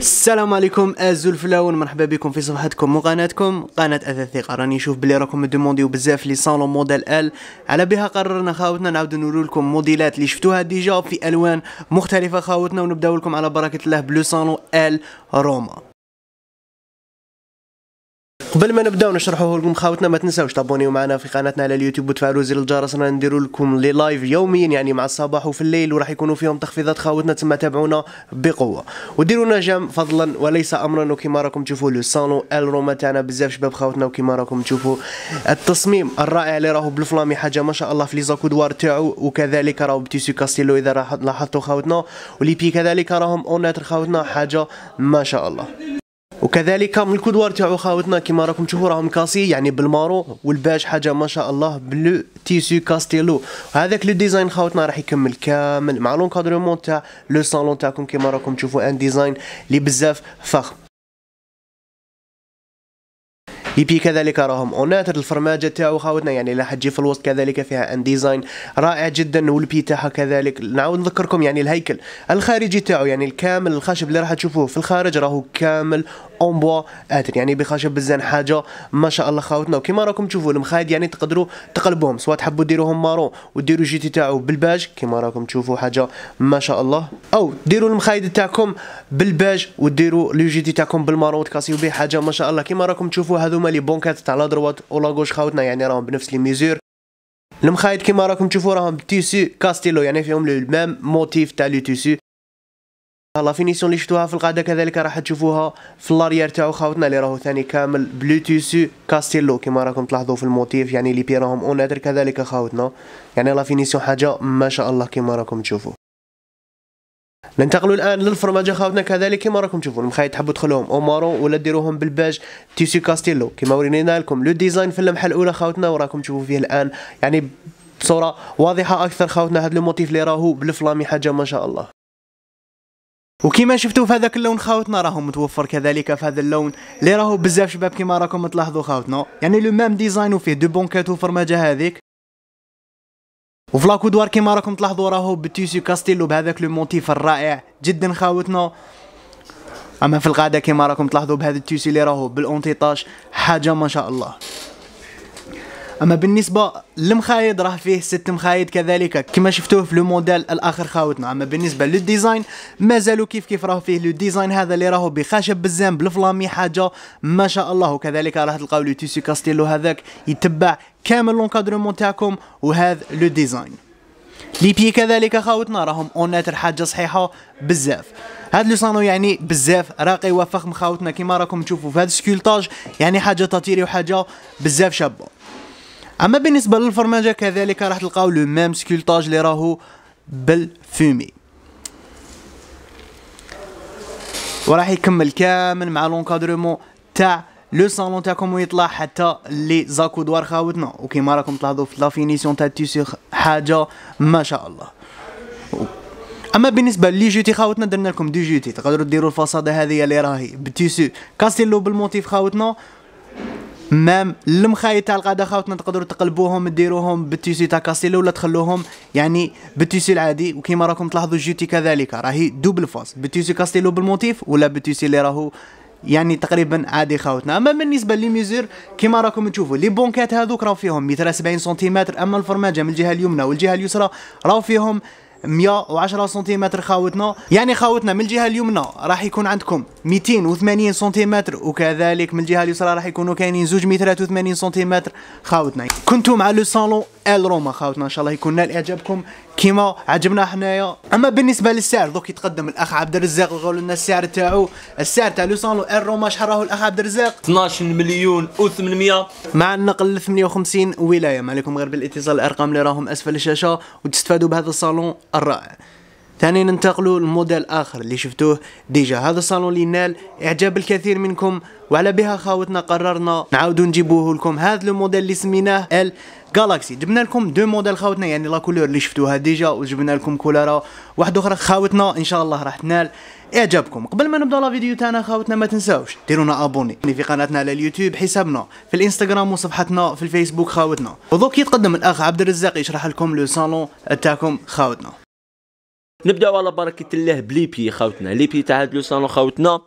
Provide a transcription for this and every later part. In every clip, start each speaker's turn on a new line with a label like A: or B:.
A: السلام عليكم ازو الفلاون مرحبا بكم في صفحتكم وقناتكم قناه اثاثي راني نشوف بلي راكم ديمونديو بزاف لي صالون موديل ال على بها قررنا خاوتنا نعاودو نورو لكم موديلات اللي شفتوها ديجا في الوان مختلفه خاوتنا ونبداو لكم على بركه الله بلو صالون ال روما قبل ما نبداو نشرحوه لكم خاوتنا ما تنساوش تابونيو معنا في قناتنا على اليوتيوب وتفعلوا زر الجرس رانا نديروا لكم لي لايف يوميا يعني مع الصباح وفي الليل وراح يكونوا فيهم تخفيضات خاوتنا تما تابعونا بقوه وديروا جام فضلا وليس امرا وكما راكم تشوفوا لو صالون ال روما تاعنا بزاف شباب خاوتنا وكما راكم تشوفوا التصميم الرائع اللي راهو بالفلامي حاجه ما شاء الله في لي زاكودوار تاعو وكذلك راهو بتيسو كاستيلو اذا راح لاحظتوا خاوتنا وليبي كذلك راهم اوناتر خاوتنا حاجه ما شاء الله وكذلك من الكودوار تاعو خاوتنا كيما راكم تشوفوا راهم كاسي يعني بالمارو والباج حاجه ما شاء الله بلو تيسو كاستيلو هذاك لو ديزاين خاوتنا راح يكمل كامل مع لونكادرومون تاع لو صالون تاعكم كيما راكم تشوفوا ان ديزاين لي بزاف فخم اي e بي كذلك راهم اونات الفرماجه تاعو خاوتنا يعني لا حتجي في الوسط كذلك فيها ان ديزاين رائع جدا والبي تاعها كذلك نعاود نذكركم يعني الهيكل الخارجي تاعو يعني الكامل الخشب اللي راح تشوفوه في الخارج راهو كامل اون بوا اتر يعني بخشب بزاف حاجه ما شاء الله خاوتنا وكما راكم تشوفوا المخايد يعني تقدروا تقلبوهم سواء تحبوا ديروهم مارون وديروا جيتي تاعو بالباج كما راكم تشوفوا حاجه ما شاء الله او ديروا المخايد تاعكم بالباج وديروا لو جيتي تاعكم بالمارون وتكاسيو به حاجه ما شاء الله كما راكم تشوفوا هذوما هما لي بونكات تاع لا دروات ولا غوش خاوتنا يعني راهم بنفس لي ميزور المخايط كيما راكم تشوفوا راهم تيسو كاستيلو يعني فيهم لو ميم موتيف تاع لو تيسو لا فينيسيون اللي شفتوها في القاعده كذلك راح تشوفوها في لاريير تاعو خاوتنا اللي راهو ثاني كامل بلو تيسو كاستيلو كيما راكم تلاحظوا في الموتيف يعني لي بي راهم اوناتر كذلك خاوتنا يعني لا فينيسيون حاجه ما شاء الله كيما راكم تشوفوا ننتقلوا الان للفرماج خاوتنا كذلك كما راكم تشوفوا المخايط تحبوا تدخلوهم اومارون ولا ديروهم بالباج تيسيو كاستيلو كما ورينا لكم لو ديزاين في اللمحه الاولى خاوتنا وراكم تشوفوا فيه الان يعني بصوره واضحه اكثر خاوتنا هذا الموتيف اللي راهو بالفلامي حاجه ما شاء الله وكما شفتوا في هذاك اللون خاوتنا راهو متوفر كذلك في هذا اللون اللي راهو بزاف شباب كما راكم تلاحظوا خاوتنا يعني لو ميم ديزاين وفيه دو بونكات وفرماجه هذيك وفي لاكودوار كيما راكم تلاحظوا راهو بالتيسيو كاستيلو بهذاك لو موتيف الرائع جدا خاوتنا اما في الغاده كيما راكم تلاحظوا بهذا التيسيو اللي راهو بالاونتيطاج حاجه ما شاء الله اما بالنسبه للمخايد راه فيه ست مخايد كذلك كما شفتوه في لو موديل الاخر خاوتنا اما بالنسبه للديزاين مازالوا كيف كيف راه فيه لو ديزاين هذا اللي راهو بخشب بزاف بالفلامي حاجه ما شاء الله وكذلك راه تلقاو لو تيسي كاستيلو هذاك يتبع كامل لونكادرومون تاعكم وهذا لو ديزاين لي بي كذلك خاوتنا راهم اونات حاجه صحيحه بزاف هاد لو صانو يعني بزاف راقي وفخم خاوتنا كيما راكم تشوفوا في هذا السكولتاج يعني حاجه تطيري وحاجه بزاف شابه اما بالنسبه للفرماجه كذلك راح تلقاو لو ميم سكولتاج اللي راهو بالفومي وراح يكمل كامل مع لونكادرومون تاع لو صالون تاعكم ويطلع حتى لي زاكودوار خاوتنا وكيما راكم تلاحظوا في لافينيسيون تاع التيسيغ حاجه ما شاء الله اما بالنسبه لي جوتي خاوتنا درنا لكم دي جوتي تقدروا ديروا الفصاده هذه اللي راهي بالتيسو كاستيلو بالموتيف خاوتنا مام المخايط تاع القاده خاوتنا تقدروا تقلبوهم ديروهم بالتيسي تاع كاستيلو ولا تخلوهم يعني بالتيسي العادي وكيما راكم تلاحظوا جيتي كذلك راهي دوبل فاس بالتيسي كاستيلو بالموتيف ولا بالتيسي اللي راهو يعني تقريبا عادي خاوتنا اما بالنسبه لي ميزور كيما راكم تشوفوا لي بونكات هذوك راهو فيهم 70 سنتيمتر اما الفرماجه من الجهه اليمنى والجهه اليسرى راهو فيهم 110 سنتيمتر خاوتنا يعني خاوتنا من الجهه اليمنى راح يكون عندكم 280 سنتيمتر وكذلك من الجهه اليسرى راح يكونوا كاينين 2 283 سنتيمتر خاوتنا كنتم مع لو صالون ال روما خاوتنا ان شاء الله يكون نال اعجابكم كيما عجبنا حنايا اما بالنسبه للسعر دوك يتقدم الاخ عبد الرزاق ويقول لنا السعر تاعو السعر تاع لو ار روما شحال راهو الاخ عبد الرزاق 12 مليون و800 مع النقل ل 58 ولايه ما عليكم غير بالاتصال الارقام اللي راهم اسفل الشاشه وتستفادوا بهذا الصالون الرائع ثاني ننتقلوا لموديل اخر اللي شفتوه ديجا هذا الصالون اللي نال اعجاب الكثير منكم وعلى بها خاوتنا قررنا نعاودوا نجيبوه لكم هذا الموديل اللي سميناه ال جالاكسي جبنا لكم دو موديل خاوتنا يعني لا كولور اللي شفتوها ديجا وجبنا لكم كولارا واحد اخرى خاوتنا ان شاء الله راح تنال اعجابكم قبل ما نبدا لا فيديو تاعنا خاوتنا ما تنساوش ديرونا ابوني يعني في قناتنا على اليوتيوب حسابنا في الانستغرام وصفحتنا في الفيسبوك خاوتنا ودوك يتقدم الاخ عبد الرزاق يشرح لكم لو صالون تاعكم
B: خاوتنا نبداو على بركه الله بليبي خوتنا ليبي تاع هاد لوسان خوتنا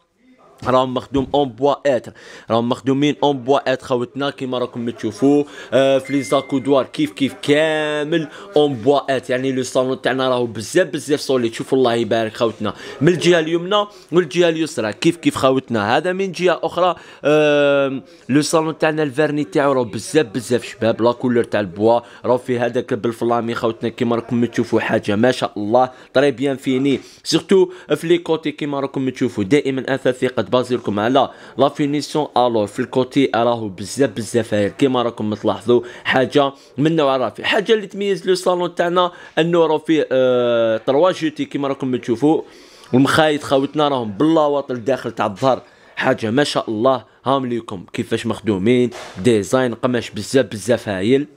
B: راهم مخدوم اون بوا اتر راهم مخدومين اون بوا اتر خوتنا كيما راكم تشوفوا آه، في لي زاكودوار كيف كيف كامل اون بوا اتر يعني لو صالون تاعنا راهو بزاف بزاف صولي شوفوا الله يبارك خوتنا من الجهه اليمنى والجهه اليسرى كيف كيف خوتنا هذا من جهه اخرى آه، لو صالون تاعنا الفرني تاعو راهو بزاف بزاف شباب لا كولور تاع البوا راهو في هذاك بالفلامي خوتنا كيما راكم تشوفوا حاجه ما شاء الله طري بيان فيني سيرتو في لي كوتي كيما راكم تشوفوا دائما اثاثي قد بازي لكم على لا فينيسيون الور في الكوتي راهو بزاف بزاف هايل كيما راكم تلاحظوا حاجه من نوع رافي حاجه اللي تميز لو صالون تاعنا انه راه فيه اه تروا جوتي كيما راكم تشوفوا المخايط خاوتنا راهم باللاواط الداخل تاع الظهر حاجه ما شاء الله هام ليكم كيفاش مخدومين ديزاين قماش بزاف بزاف هايل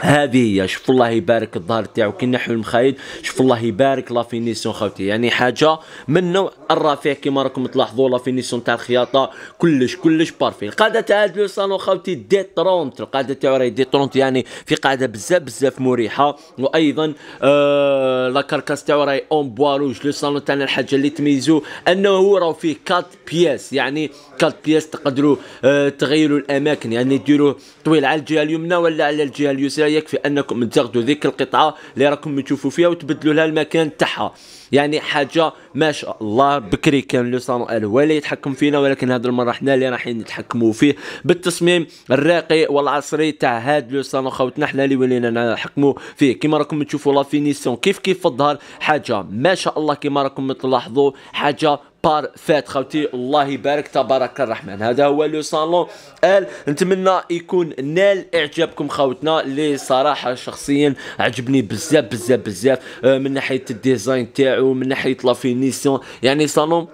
B: هذه هي شوف الله يبارك الظهر تاعو كي نحو المخايد شوف الله يبارك لا فينيسيون خاوتي يعني حاجه من نوع الرفيع كيما راكم تلاحظوا لا فينيسيون تاع الخياطه كلش كلش بارفي القاعده تاع هاد لو صالون خاوتي دي ترونت القاعده تاعو راهي دي ترونت يعني في قاعده بزاف بزاف مريحه وايضا آه لا كاركاس تاعو راهي اون بوا روج لو صالون تاعنا الحاجه اللي تميزو انه راهو فيه كات بياس يعني كات بياس تقدروا آه تغيروا الاماكن يعني ديروه طويل على الجهه اليمنى ولا على الجهه اليسرى يكفي انكم تاخذوا ذيك القطعه اللي راكم تشوفوا فيها وتبدلوا لها المكان تاعها يعني حاجه ما شاء الله بكري كان لو صالون هو اللي يتحكم فينا ولكن هذه المره حنا اللي رايحين نتحكموا فيه بالتصميم الراقي والعصري تاع هذا لو صالون خوتنا حنا اللي ولينا نحكموا فيه كما راكم تشوفوا لا فينيسيون كيف كيف في الظهر حاجه ما شاء الله كما راكم تلاحظوا حاجه بار فات الله يبارك تبارك الرحمن هذا هو لو صالون ال نتمنى يكون نال اعجابكم خوتنا اللي صراحه شخصيا عجبني بزاف بزاف بزاف آه، من ناحيه الديزاين تاعو من ناحيه لافينيسيون يعني صالون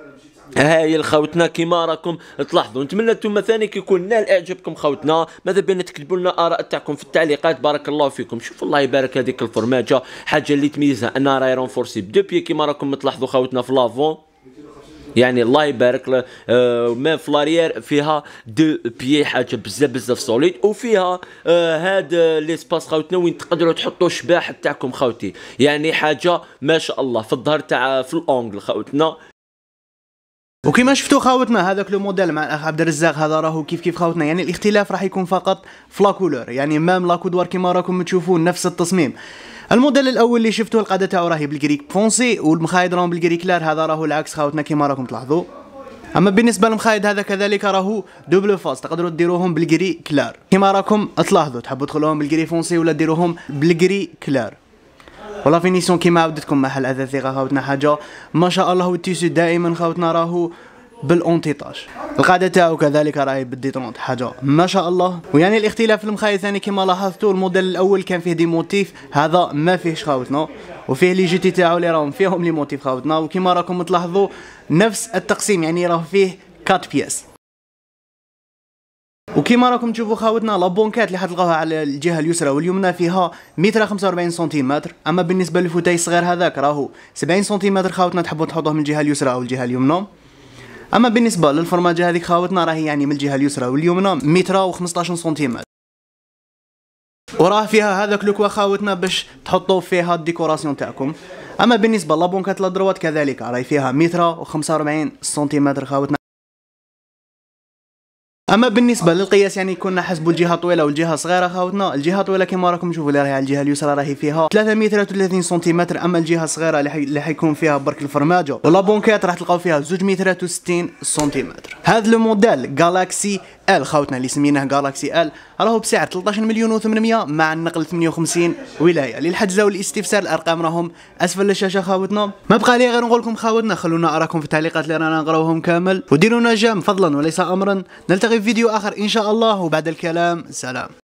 B: هاي الخوتنا كيما راكم تلاحظوا نتمنى انتم ثاني يكون نال اعجابكم خوتنا ماذا بينا تكتبوا لنا اراء تاعكم في التعليقات بارك الله فيكم شوفوا الله يبارك هذيك الفرماجه حاجه اللي تميزها انها راهي رونفورسي بدو بي كيما راكم تلاحظوا خوتنا في لافون يعني الله يبارك له آه ما فلاريير فيها دو بيي حاجه بزاف بزاف سوليد وفيها آه هاد ليسباس خاوتنا وين تقدروا تحطوا الشباح تاعكم خاوتي يعني حاجه ما شاء الله في الظهر تاع في الاونجل خاوتنا وكما
A: شفتوا خاوتنا هذاك لو موديل مع الاخ عبد الرزاق هذا راهو كيف كيف خاوتنا يعني الاختلاف راح يكون فقط في لاكولور يعني مام لاكودوار كما راكم تشوفون نفس التصميم الموديل الاول اللي شفتوه القادة تاعو راهي بالكريك فونسي والمخايد راهم بالكريك لار هذا راهو العكس خاوتنا كما راكم تلاحظوا اما بالنسبه للمخايد هذا كذلك راهو دوبل فاس تقدروا ديروهم بالجري كلار كما راكم تلاحظوا تحبوا تدخلوهم بالجري فونسي ولا ديروهم بالجري كلار ولا فينيسيون كيما عاودتكم مع هذا خاوتنا حاجه ما شاء الله والتيسو دائما خاوتنا راهو بالانتيطاج القاعده تاعو كذلك راهي بالديتونت حاجه ما شاء الله ويعني الاختلاف المخايل ثاني كما لاحظتوا الموديل الاول كان فيه دي موتيف هذا ما فيهش خاوتنا وفيه لي جي تي تاعو اللي راهم فيهم لي موتيف خاوتنا وكما راكم تلاحظوا نفس التقسيم يعني راه فيه 4 بياس وكيما راكم تشوفوا خاوتنا لابونكات اللي حتلقاوها على الجهه اليسرى واليمنى فيها 145 سنتيمتر اما بالنسبه للفوتاي الصغير هذاك راهو 70 سنتيمتر خاوتنا تحبوا تحطوه من الجهه اليسرى او الجهه اليمنى اما بالنسبه للفرماجه هذيك خاوتنا راهي يعني من الجهه اليسرى واليمنى متر و15 سنتيمتر وراه فيها هذاك لوكوا خاوتنا باش تحطوا فيها الديكوراسيون تاعكم اما بالنسبه لابونكات لدروات كذلك راهي فيها متر و45 سنتيمتر خاوتنا اما بالنسبه للقياس يعني كنا حسبوا الجهه طويله والجهه صغيره خاوتنا الجهه طويله كما راكم تشوفوا اللي راهي على الجهه اليسرى راهي فيها 333 سنتيمتر اما الجهه الصغيره اللي, حيكون فيها برك الفرماجه ولا بونكيت راح تلقاو فيها 263 سنتيمتر هذا لو موديل جالاكسي ال خاوتنا اللي سميناه جالاكسي ال راهو بسعر 13 مليون و800 مع النقل 58 ولايه للحجز والاستفسار الارقام راهم اسفل الشاشه خاوتنا ما بقى لي غير نقول لكم خاوتنا خلونا اراكم في التعليقات اللي رانا نقراوهم كامل وديرونا جام فضلا وليس امرا نلتقي في فيديو اخر ان شاء الله وبعد الكلام سلام